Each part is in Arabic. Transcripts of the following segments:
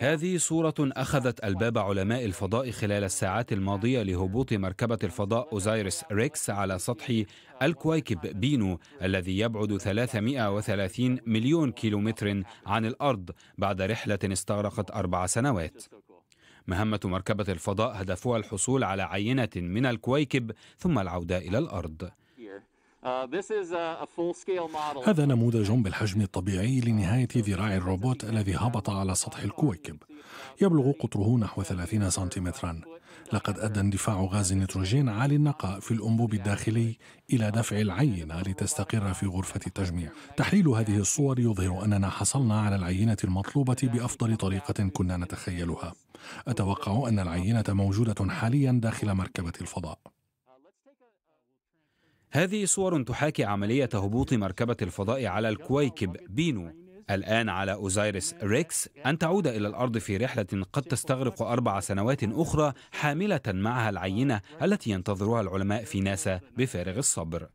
هذه صورة أخذت ألباب علماء الفضاء خلال الساعات الماضية لهبوط مركبة الفضاء أوزايرس ريكس على سطح الكويكب بينو الذي يبعد 330 مليون كيلومتر عن الأرض بعد رحلة استغرقت أربع سنوات مهمة مركبة الفضاء هدفها الحصول على عينة من الكويكب ثم العودة إلى الأرض Uh, هذا نموذج بالحجم الطبيعي لنهاية ذراع الروبوت الذي هبط على سطح الكويكب يبلغ قطره نحو 30 سنتيمترا لقد أدى اندفاع غاز نيتروجين عالي النقاء في الأنبوب الداخلي إلى دفع العينة لتستقر في غرفة التجميع تحليل هذه الصور يظهر أننا حصلنا على العينة المطلوبة بأفضل طريقة كنا نتخيلها أتوقع أن العينة موجودة حاليا داخل مركبة الفضاء هذه صور تحاكي عملية هبوط مركبة الفضاء على الكويكب بينو الآن على أوزايرس ريكس أن تعود إلى الأرض في رحلة قد تستغرق أربع سنوات أخرى حاملة معها العينة التي ينتظرها العلماء في ناسا بفارغ الصبر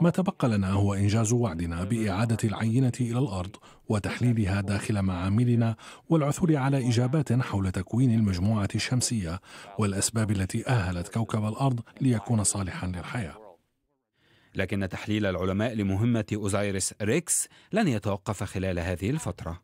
ما تبقى لنا هو إنجاز وعدنا بإعادة العينة إلى الأرض وتحليلها داخل معاملنا والعثور على إجابات حول تكوين المجموعة الشمسية والأسباب التي أهلت كوكب الأرض ليكون صالحا للحياة لكن تحليل العلماء لمهمة أوزايرس ريكس لن يتوقف خلال هذه الفترة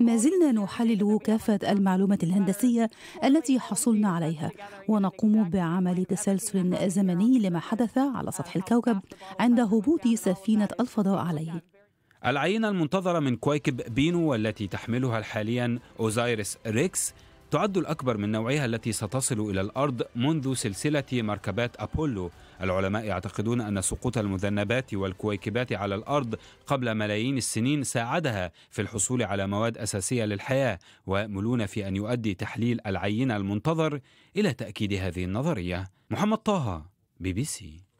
ما زلنا نحلل كافة المعلومات الهندسية التي حصلنا عليها ونقوم بعمل تسلسل زمني لما حدث على سطح الكوكب عند هبوط سفينة الفضاء عليه العينة المنتظرة من كويكب بينو والتي تحملها حاليا أوزايرس ريكس تعد الأكبر من نوعها التي ستصل إلى الأرض منذ سلسلة مركبات أبولو العلماء يعتقدون أن سقوط المذنبات والكويكبات على الأرض قبل ملايين السنين ساعدها في الحصول على مواد أساسية للحياة وملون في أن يؤدي تحليل العينة المنتظر إلى تأكيد هذه النظرية محمد طه بي بي سي